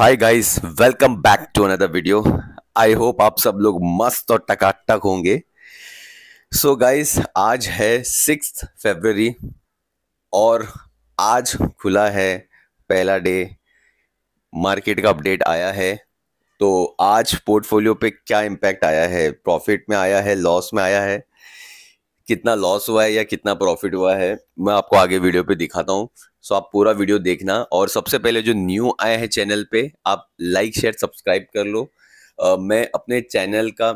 hi guys welcome back to another video I hope आप सब लोग मस्त और टकाटक होंगे सो so गाइस आज है सिक्स फरवरी और आज खुला है पहला डे मार्केट का अपडेट आया है तो आज पोर्टफोलियो पे क्या इम्पैक्ट आया है प्रॉफिट में आया है लॉस में आया है कितना लॉस हुआ है या कितना प्रॉफिट हुआ है मैं आपको आगे वीडियो पे दिखाता हूँ सो आप पूरा वीडियो देखना और सबसे पहले जो न्यू आया है चैनल पे आप लाइक शेयर सब्सक्राइब कर लो आ, मैं अपने चैनल का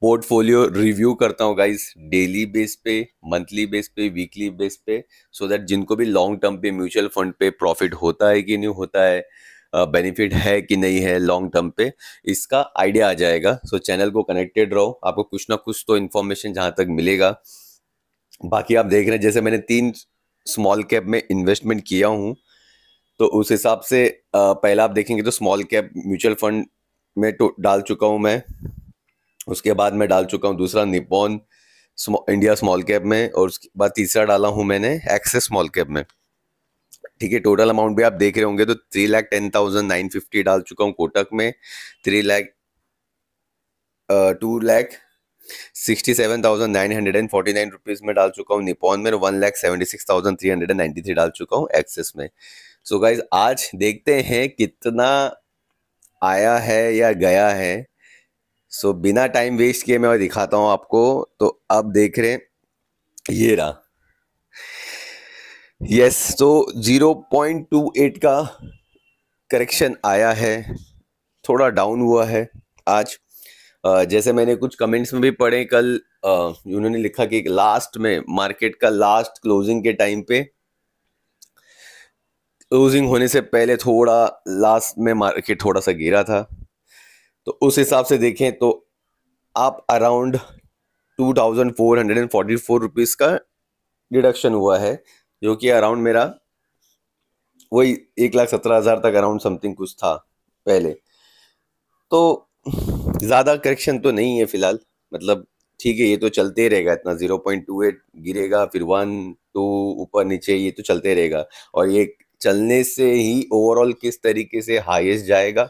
पोर्टफोलियो रिव्यू करता हूँ गाइस डेली बेस पे मंथली बेस पे वीकली बेस पे सो so दैट जिनको भी लॉन्ग टर्म पे म्यूचुअल फंड पे प्रॉफिट होता है कि नहीं होता है बेनिफिट है कि नहीं है लॉन्ग टर्म पे इसका आइडिया आ जाएगा सो so, चैनल को कनेक्टेड रहो आपको कुछ ना कुछ तो इन्फॉर्मेशन जहाँ तक मिलेगा बाकी आप देख रहे हैं जैसे मैंने तीन स्मॉल कैप में इन्वेस्टमेंट किया हूँ तो उस हिसाब से पहला आप देखेंगे तो स्मॉल कैप म्यूचुअल फंड में तो डाल चुका हूँ मैं उसके बाद मैं डाल चुका हूँ दूसरा निपॉन इंडिया स्मॉल कैप में और उसके बाद तीसरा डाला हूँ मैंने एक्सेस स्मॉल कैप में ठीक है टोटल अमाउंट भी आप देख रहे होंगे तो three lakh ten thousand nine fifty डाल चुका हूँ कोटक में three lakh two lakh sixty seven thousand nine hundred and forty nine rupees में डाल चुका हूँ निपॉन में one lakh seventy six thousand three hundred and ninety three डाल चुका हूँ एक्सेस में सो so गाइज आज देखते हैं कितना आया है या गया है सो so, बिना टाइम वेस्ट किए मैं दिखाता हूँ आपको तो अब देख रहे ये रहा यस तो ज़ीरो पॉइंट टू एट का करेक्शन आया है थोड़ा डाउन हुआ है आज जैसे मैंने कुछ कमेंट्स में भी पढ़े कल उन्होंने लिखा कि लास्ट में मार्केट का लास्ट क्लोजिंग के टाइम पे क्लोजिंग होने से पहले थोड़ा लास्ट में मार्केट थोड़ा सा गिरा था तो उस हिसाब से देखें तो आप around two thousand four hundred and forty four rupees का डिडक्शन हुआ है जो कि अराउंड मेरा वही एक लाख सत्रह हज़ार तक अराउंड समथिंग कुछ था पहले तो ज़्यादा करेक्शन तो नहीं है फ़िलहाल मतलब ठीक है ये तो चलते ही रहेगा इतना ज़ीरो पॉइंट टू एट गिरेगा फिर वन टू ऊपर नीचे ये तो चलते रहेगा और ये चलने से ही ओवरऑल किस तरीके से हाइस्ट जाएगा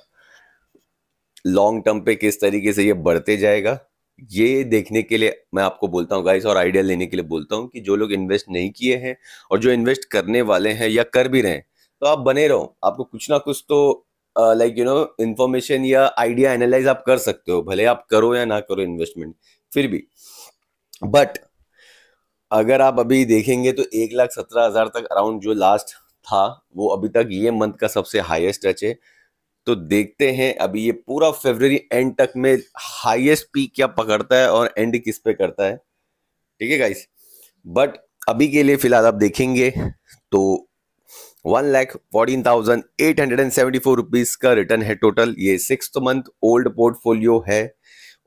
लॉन्ग टर्म पे किस तरीके से ये बढ़ते जाएगा ये देखने के लिए मैं आपको बोलता हूँ गाइस और आइडिया लेने के लिए बोलता हूँ कि जो लोग इन्वेस्ट नहीं किए हैं और जो इन्वेस्ट करने वाले हैं या कर भी रहे हैं तो आप बने रहो आपको कुछ ना कुछ तो लाइक यू नो इन्फॉर्मेशन या आइडिया एनालाइज आप कर सकते हो भले आप करो या ना करो इन्वेस्टमेंट फिर भी बट अगर आप अभी देखेंगे तो एक लाख सत्रह हजार तक अराउंड जो लास्ट था वो अभी तक ये मंथ का सबसे हाईएस्ट टच है तो देखते हैं अभी ये पूरा फेबररी एंड तक में हाईएस्ट पीक क्या पकड़ता है और एंड किस पे करता है ठीक है गाइस बट अभी के लिए फिलहाल आप देखेंगे तो one lakh fourteen thousand eight hundred and seventy four rupees का रिटर्न है टोटल ये सिक्स मंथ ओल्ड पोर्टफोलियो है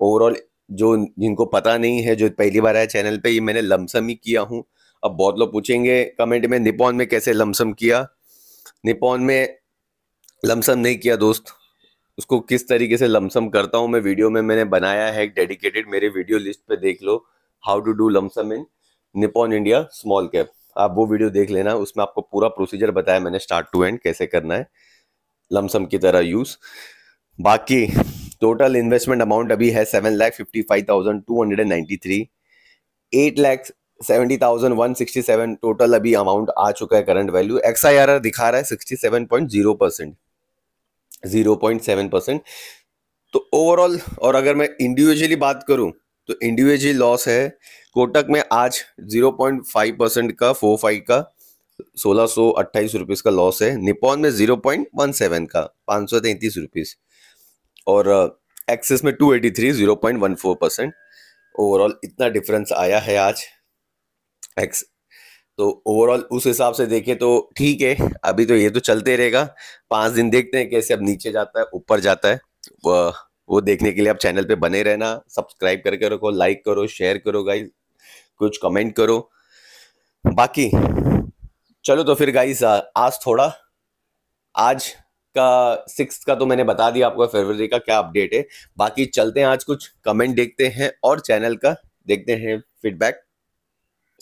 ओवरऑल जो जिनको पता नहीं है जो पहली बार आया चैनल पे ये मैंने लमसम ही किया हूँ अब बहुत लोग पूछेंगे कमेंट में निपॉन में कैसे लमसम किया निपॉन में लमसम नहीं किया दोस्त उसको किस तरीके से लमसम करता हूँ मैं वीडियो में मैंने बनाया है एक डेडिकेटेड मेरे वीडियो लिस्ट पे देख लो how to do lump sum in Nippon India small cap आप वो वीडियो देख लेना उसमें आपको पूरा प्रोसीजर बताया मैंने स्टार्ट टू एंड कैसे करना है लमसम की तरह यूज़ बाकी टोटल इन्वेस्टमेंट अमाउंट अभी है seven lakh fifty five thousand two hundred and ninety three eight lakh seventy thousand one sixty seven total अभी अमाउंट आ चुका है current value X I R R दिखा रहा है sixty seven point zero percent zero point seven percent तो overall और अगर मैं इंडिविजुअली बात करूं तो इंडिविजुअल लॉस है कोटक में आज जीरो पॉइंट फाइव परसेंट का फोर फाइव का सोलह सौ अट्ठाईस रुपीज़ का लॉस है निपॉन में जीरो पॉइंट वन सेवन का पांच सौ तैतीस रुपीज़ और एक्सेस uh, में two eighty three zero point one four percent overall इतना डिफरेंस आया है आज एक्स तो ओवरऑल उस हिसाब से देखें तो ठीक है अभी तो ये तो चलते रहेगा पांच दिन देखते हैं कैसे अब नीचे जाता है ऊपर जाता है वो देखने के लिए आप चैनल पे बने रहना सब्सक्राइब करके रखो लाइक करो शेयर करो गाइस कुछ कमेंट करो बाकी चलो तो फिर गाइस आज थोड़ा आज का सिक्स का तो मैंने बता दिया आपको फरवरी का क्या अपडेट है बाकी चलते हैं आज कुछ कमेंट देखते हैं और चैनल का देखते हैं फीडबैक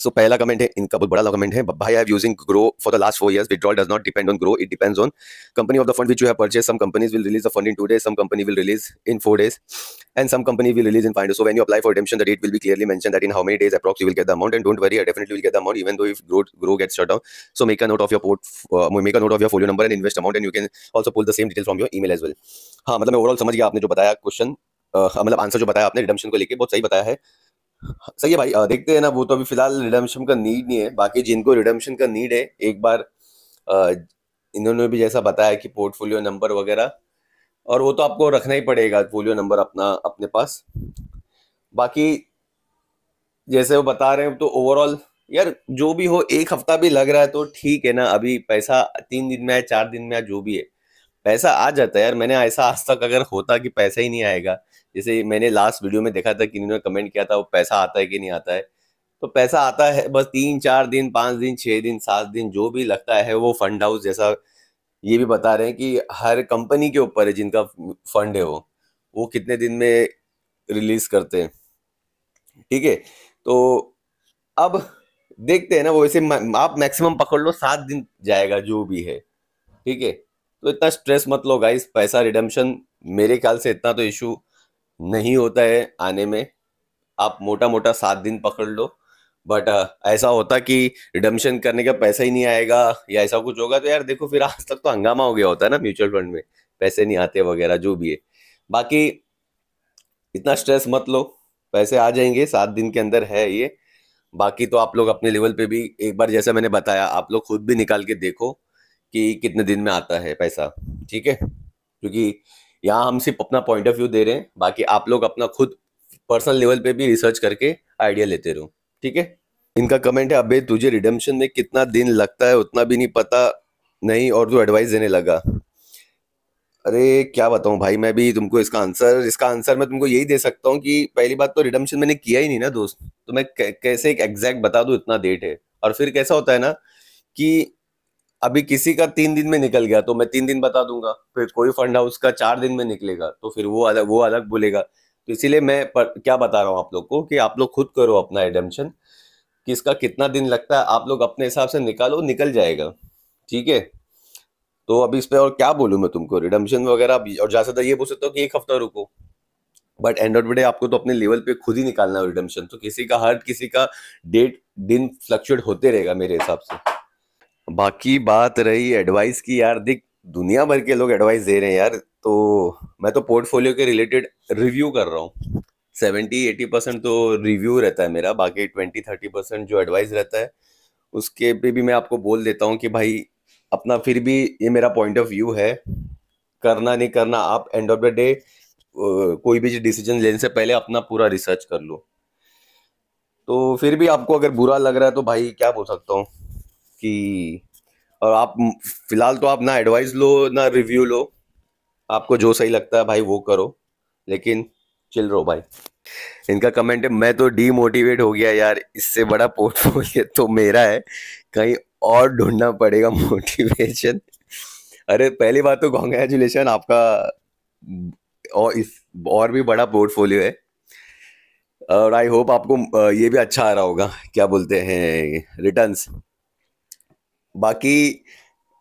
सो पहला कमेंट है इनका बहुत बड़ा कमेंट है भाई I using Groww for the last four years withdrawal does not depend on Groww it depends on company of the fund which you have purchase some companies will release the fund in two days some company will release in four days and some company will release in five so when you apply for redemption the date will be clearly mention that in how many days approx will get the amount and don't worry definitely will get the amount even though if Groww Groww get shut out so make a note of your port make a note of your folio number and invest amount and you can also pull the same detail from your email as well हाँ मतलब मैं overall समझ गया आपने जो बताया question uh, हाँ, मतलब आंसर जो बताया आपने रिडम्शन को लेकर बहुत सही बताया है सही है भाई आ, देखते हैं ना वो तो अभी फिलहाल रिडम्शन का नीड नहीं है बाकी जिनको रिडम्शन का नीड है एक बार आ, इन्होंने भी जैसा बताया कि पोर्टफोलियो नंबर वगैरह और वो तो आपको रखना ही पड़ेगा पोलियो नंबर अपना अपने पास बाकी जैसे वो बता रहे हैं तो ओवरऑल यार जो भी हो एक हफ्ता भी लग रहा है तो ठीक है ना अभी पैसा तीन दिन में है चार दिन में है जो भी है पैसा आ जाता है यार मैंने ऐसा आज तक अगर होता कि पैसा ही नहीं आएगा जैसे मैंने लास्ट वीडियो में देखा था कि इन्होंने कमेंट किया था वो पैसा आता है कि नहीं आता है तो पैसा आता है बस तीन चार दिन पाँच दिन छः दिन सात दिन जो भी लगता है वो फंड हाउस जैसा ये भी बता रहे हैं कि हर कंपनी के ऊपर है जिनका फंड है वो वो कितने दिन में रिलीज करते हैं ठीक है तो अब देखते हैं ना वो वैसे आप मैक्सिमम पकड़ लो सात दिन जाएगा जो भी है ठीक है तो इतना स्ट्रेस मत लो गाइस पैसा रिडम्शन मेरे ख्याल से इतना तो इशू नहीं होता है आने में आप मोटा मोटा सात दिन पकड़ लो बट uh, ऐसा होता कि रिडम्शन करने का पैसा ही नहीं आएगा या ऐसा कुछ होगा तो यार देखो फिर आज तक तो हंगामा हो गया होता है ना म्यूचुअल फंड में पैसे नहीं आते वगैरह जो भी है बाकी इतना स्ट्रेस मत लो पैसे आ जाएंगे सात दिन के अंदर है ये बाकी तो आप लोग अपने लेवल पे भी एक बार जैसा मैंने बताया आप लोग खुद भी निकाल के देखो कि कितने दिन में आता है पैसा ठीक है क्योंकि यहाँ हम सिर्फ अपना पॉइंट ऑफ व्यू दे रहे हैं बाकी आप लोग अपना खुद पर्सनल लेवल पे भी रिसर्च करके आइडिया लेते रहो ठीक है इनका कमेंट है अबे तुझे रिडम्पशन में कितना दिन लगता है उतना भी नहीं पता नहीं और तू एडवाइस देने लगा अरे क्या बताऊं भाई मैं भी तुमको इसका आंसर इसका आंसर मैं तुमको यही दे सकता हूँ कि पहली बात तो रिडम्पशन मैंने किया ही नहीं ना दोस्त तो मैं कैसे एक एग्जैक्ट बता दूँ इतना डेट है और फिर कैसा होता है ना कि अभी किसी का तीन दिन में निकल गया तो मैं तीन दिन बता दूंगा फिर कोई फंड हाउस का चार दिन में निकलेगा तो फिर वो अलग वो अलग बोलेगा तो इसीलिए मैं पर, क्या बता रहा हूँ आप लोग को कि आप लोग खुद करो अपना एडम्शन कि इसका कितना दिन लगता है आप लोग अपने हिसाब से निकालो निकल जाएगा ठीक है तो अभी इस पर और क्या बोलूँ मैं तुमको रिडम्शन वगैरह और जा सकता ये बोल सकता हूँ कि एक हफ्ता रुको बट एंड ऑफ डे आपको तो अपने लेवल पे खुद ही निकालना है रिडम्शन तो किसी का हर किसी का डेट दिन फ्लक्चुएट होते रहेगा मेरे हिसाब से बाकी बात रही एडवाइस की यार देख दुनिया भर के लोग एडवाइस दे रहे हैं यार तो मैं तो पोर्टफोलियो के रिलेटेड रिव्यू कर रहा हूँ सेवेंटी एटी परसेंट तो रिव्यू रहता है मेरा बाकी ट्वेंटी थर्टी परसेंट जो एडवाइस रहता है उसके पे भी मैं आपको बोल देता हूँ कि भाई अपना फिर भी ये मेरा पॉइंट ऑफ व्यू है करना नहीं करना आप एंड ऑफ द डे कोई भी डिसीजन लेने से पहले अपना पूरा रिसर्च कर लो तो फिर भी आपको अगर बुरा लग रहा है तो भाई क्या बोल सकता हूँ कि और आप फिलहाल तो आप ना एडवाइस लो ना रिव्यू लो आपको जो सही लगता है भाई वो करो लेकिन चिल रहो भाई इनका कमेंट है मैं तो डीमोटिवेट हो गया यार इससे बड़ा पोर्टफोलियो तो मेरा है कहीं और ढूंढना पड़ेगा मोटिवेशन अरे पहली बात तो कॉन्ग्रेचुलेशन आपका और इस और भी बड़ा पोर्टफोलियो है और आई होप आपको ये भी अच्छा आ रहा होगा क्या बोलते हैं रिटर्न्स बाकी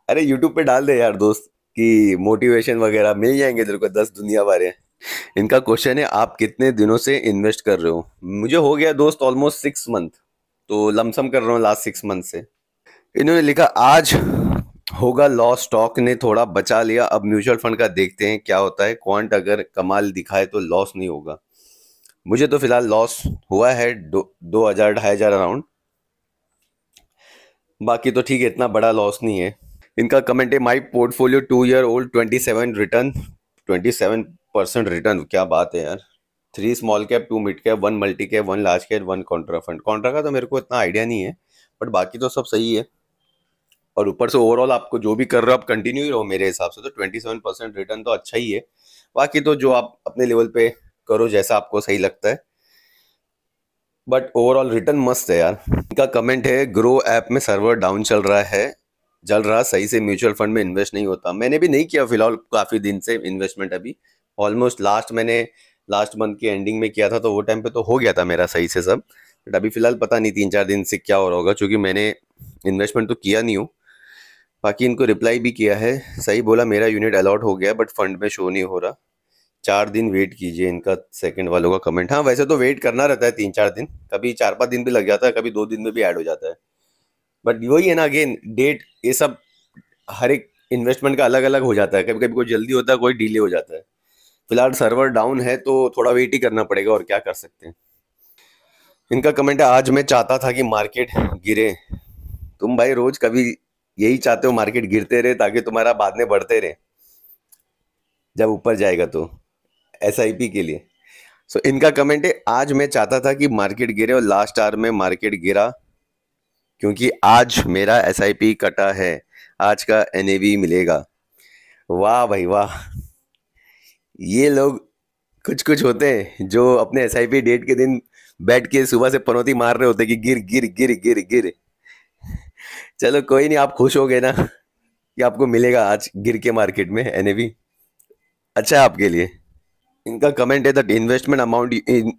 अरे यूट्यूब पे डाल दे यार दोस्त कि मोटिवेशन वगैरह मिल जाएंगे तेरे को दस दुनिया बारे इनका क्वेश्चन है आप कितने दिनों से इन्वेस्ट कर रहे हो मुझे हो गया दोस्त ऑलमोस्ट सिक्स मंथ तो लमसम कर रहा हूँ लास्ट सिक्स मंथ से इन्होंने लिखा आज होगा लॉस स्टॉक ने थोड़ा बचा लिया अब म्यूचुअल फंड का देखते हैं क्या होता है क्वांट अगर कमाल दिखाए तो लॉस नहीं होगा मुझे तो फिलहाल लॉस हुआ है दो, दो हजार ढाई हजार अराउंड बाकी तो ठीक है इतना बड़ा लॉस नहीं है इनका कमेंट है my portfolio two year old twenty seven return twenty seven percent return क्या बात है यार three small cap two mid cap one multi cap one large cap one contra fund contra का तो मेरे को इतना आइडिया नहीं है बट बाकी तो सब सही है और ऊपर से ओवरऑल आपको जो भी कर रहे हो आप कंटिन्यू ही रहो मेरे हिसाब से तो ट्वेंटी सेवन परसेंट रिटर्न तो अच्छा ही है बाकी तो जो आप अपने लेवल पे करो जैसा आपको सही लगता है बट ओवरऑल रिटर्न मस्त है यार इनका कमेंट है ग्रो ऐप में सर्वर डाउन चल रहा है चल रहा सही से म्यूचुअल फंड में इन्वेस्ट नहीं होता मैंने भी नहीं किया फिलहाल काफ़ी दिन से इन्वेस्टमेंट अभी ऑलमोस्ट लास्ट मैंने लास्ट मंथ के एंडिंग में किया था तो वो टाइम पे तो हो गया था मेरा सही से सब बट अभी फिलहाल पता नहीं तीन चार दिन से क्या हो रहा होगा क्योंकि मैंने इन्वेस्टमेंट तो किया नहीं हूँ बाकी इनको रिप्लाई भी किया है सही बोला मेरा यूनिट अलॉट हो गया बट फंड में शो नहीं हो रहा चार दिन वेट कीजिए इनका सेकंड वालों का कमेंट हाँ वैसे तो वेट करना रहता है तीन चार दिन कभी चार पाँच दिन भी लग जाता है कभी दो दिन में भी ऐड हो जाता है बट वही है ना अगेन डेट ये सब हर एक इन्वेस्टमेंट का अलग अलग हो जाता है कभी कभी कोई जल्दी होता है कोई डिले हो जाता है फिलहाल सर्वर डाउन है तो थोड़ा वेट ही करना पड़ेगा और क्या कर सकते हैं इनका कमेंट है आज मैं चाहता था कि मार्केट गिरे तुम भाई रोज कभी यही चाहते हो मार्केट गिरते रहे ताकि तुम्हारा बाद में बढ़ते रहे जब ऊपर जाएगा तो एस के लिए सो so, इनका कमेंट है आज मैं चाहता था कि मार्केट गिरे और लास्ट आर में मार्केट गिरा क्योंकि आज मेरा एस कटा है आज का एन मिलेगा वाह भाई वाह ये लोग कुछ कुछ होते हैं जो अपने एस डेट के दिन बैठ के सुबह से पनौती मार रहे होते कि गिर गिर गिर गिर गिर चलो कोई नहीं आप खुश हो गए ना कि आपको मिलेगा आज गिर के मार्केट में एन अच्छा है आपके लिए इनका कमेंट है that investment amount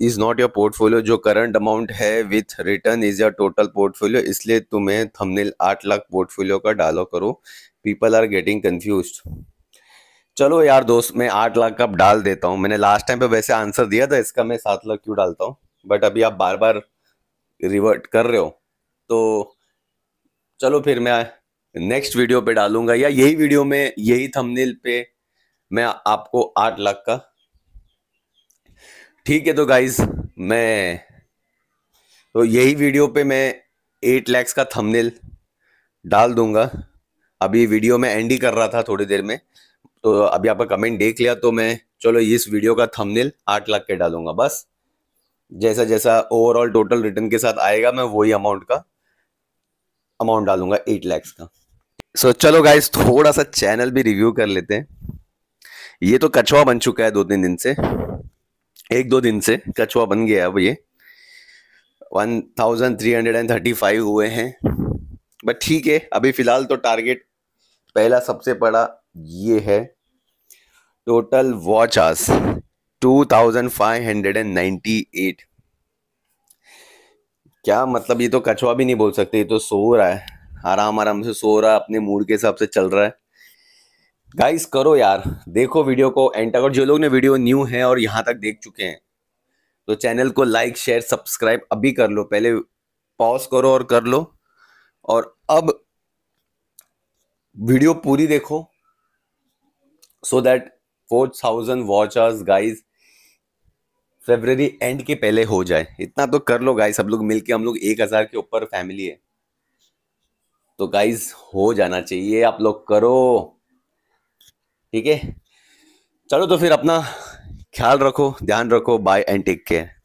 is not your portfolio जो करंट अमाउंट है with return is your total portfolio इसलिए तुम्हें थंबनेल आठ लाख पोर्टफोलियो का डालो करो पीपल आर गेटिंग कंफ्यूज चलो यार दोस्त मैं आठ लाख का डाल देता हूँ मैंने लास्ट टाइम पे वैसे आंसर दिया था इसका मैं सात लाख क्यों डालता हूँ बट अभी आप बार बार रिवर्ट कर रहे हो तो चलो फिर मैं नेक्स्ट वीडियो पे डालूंगा या यही वीडियो में यही थंबनेल पे मैं आपको आठ लाख का ठीक है तो गाइज मैं तो यही वीडियो पे मैं एट लैक्स का थंबनेल डाल दूंगा अभी वीडियो में एंड ही कर रहा था थोड़ी देर में तो अभी आपका कमेंट देख लिया तो मैं चलो इस वीडियो का थंबनेल आठ लाख के डालूंगा बस जैसा जैसा ओवरऑल टोटल रिटर्न के साथ आएगा मैं वही अमाउंट का अमाउंट डालूंगा एट लैक्स का सो so, चलो गाइज थोड़ा सा चैनल भी रिव्यू कर लेते हैं ये तो कछुआ बन चुका है दो तीन दिन से एक दो दिन से कछुआ बन गया अब ये one thousand three hundred and thirty five हुए हैं बट ठीक है अभी फ़िलहाल तो टारगेट पहला सबसे बड़ा ये है total watch hours two thousand five hundred and ninety eight क्या मतलब ये तो कछुआ भी नहीं बोल सकते ये तो सो रहा है आराम आराम से सो रहा है अपने मूड के हिसाब से चल रहा है गाइस करो यार देखो वीडियो को एंड तक और जो लोग ने वीडियो न्यू है और यहाँ तक देख चुके हैं तो चैनल को लाइक शेयर सब्सक्राइब अभी कर लो पहले पॉज करो और कर लो और अब वीडियो पूरी देखो so that four thousand watchers guys February end के पहले हो जाए इतना तो कर लो गाइज सब लोग मिलके हम लोग एक हज़ार के ऊपर फैमिली है तो गाइज हो जाना चाहिए आप लोग करो ठीक है चलो तो फिर अपना ख्याल रखो ध्यान रखो बाय एंड टेक केयर